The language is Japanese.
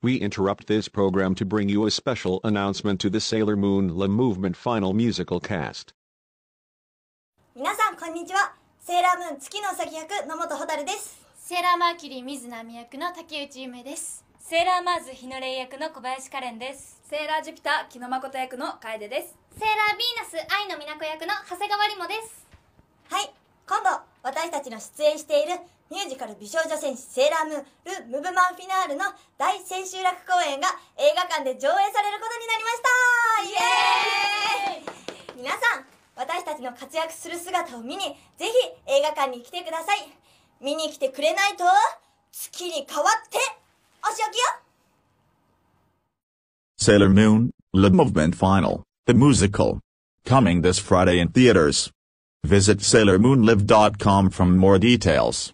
We interrupt this program to bring you a special announcement to the Sailor Moon La Movement Final Musical Cast. 皆さんこんにちはセーラームーン月のうさぎ役野本蛍ですセーラーマーキュリー水波役の竹内夢ですセーラーマーズ日の霊役の小林可憐ですセーラージュピター木野誠役の楓ですセーラービーナス愛の美奈子役の長谷川りもですはい私たちの出演しているミュージカル美少女戦士セーラームール・ムブマンフィナールの大千秋楽公演が映画館で上映されることになりましたイエーイ皆さん私たちの活躍する姿を見にぜひ映画館に来てください見に来てくれないと月に変わってお仕置きよセーラームーン・ Le Movement Final, the musical. Coming this Friday in theaters. Visit SailorMoonLive.com for more details.